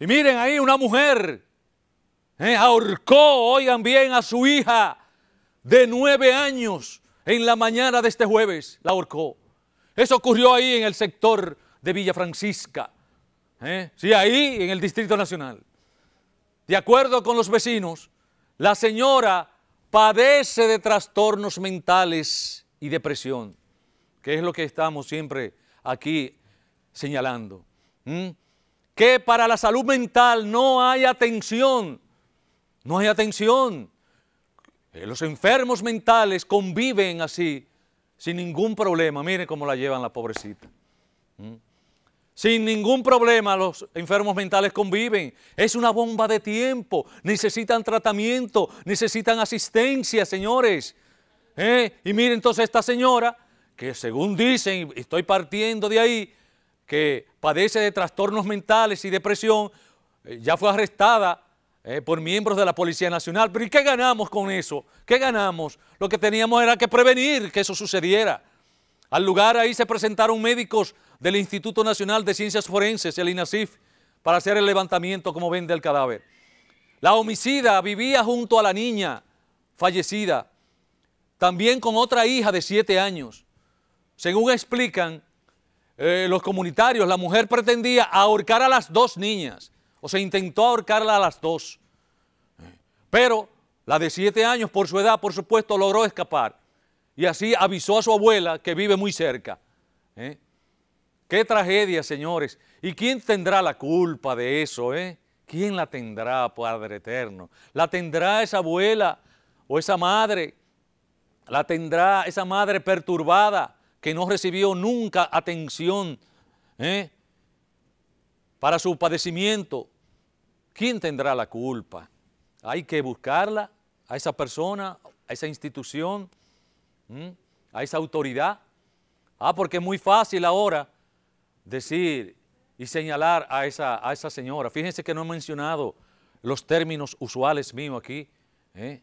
Y miren ahí una mujer eh, ahorcó, oigan bien, a su hija de nueve años en la mañana de este jueves. La ahorcó. Eso ocurrió ahí en el sector de Villa Francisca. Eh, sí, ahí en el Distrito Nacional. De acuerdo con los vecinos, la señora padece de trastornos mentales y depresión, que es lo que estamos siempre aquí señalando que para la salud mental no hay atención, no hay atención. Eh, los enfermos mentales conviven así, sin ningún problema. Miren cómo la llevan la pobrecita. ¿Mm? Sin ningún problema los enfermos mentales conviven. Es una bomba de tiempo. Necesitan tratamiento, necesitan asistencia, señores. ¿Eh? Y miren entonces esta señora, que según dicen, estoy partiendo de ahí, que padece de trastornos mentales y depresión, eh, ya fue arrestada eh, por miembros de la Policía Nacional. Pero ¿y qué ganamos con eso? ¿Qué ganamos? Lo que teníamos era que prevenir que eso sucediera. Al lugar ahí se presentaron médicos del Instituto Nacional de Ciencias Forenses, el INACIF, para hacer el levantamiento, como ven, del cadáver. La homicida vivía junto a la niña fallecida, también con otra hija de siete años. Según explican, eh, los comunitarios, la mujer pretendía ahorcar a las dos niñas, o se intentó ahorcarla a las dos. Pero la de siete años, por su edad, por supuesto, logró escapar. Y así avisó a su abuela, que vive muy cerca. ¿eh? Qué tragedia, señores. ¿Y quién tendrá la culpa de eso? Eh? ¿Quién la tendrá, Padre Eterno? ¿La tendrá esa abuela o esa madre? ¿La tendrá esa madre perturbada? que no recibió nunca atención ¿eh? para su padecimiento, ¿quién tendrá la culpa? Hay que buscarla a esa persona, a esa institución, a esa autoridad. Ah, porque es muy fácil ahora decir y señalar a esa, a esa señora. Fíjense que no he mencionado los términos usuales míos aquí. ¿eh?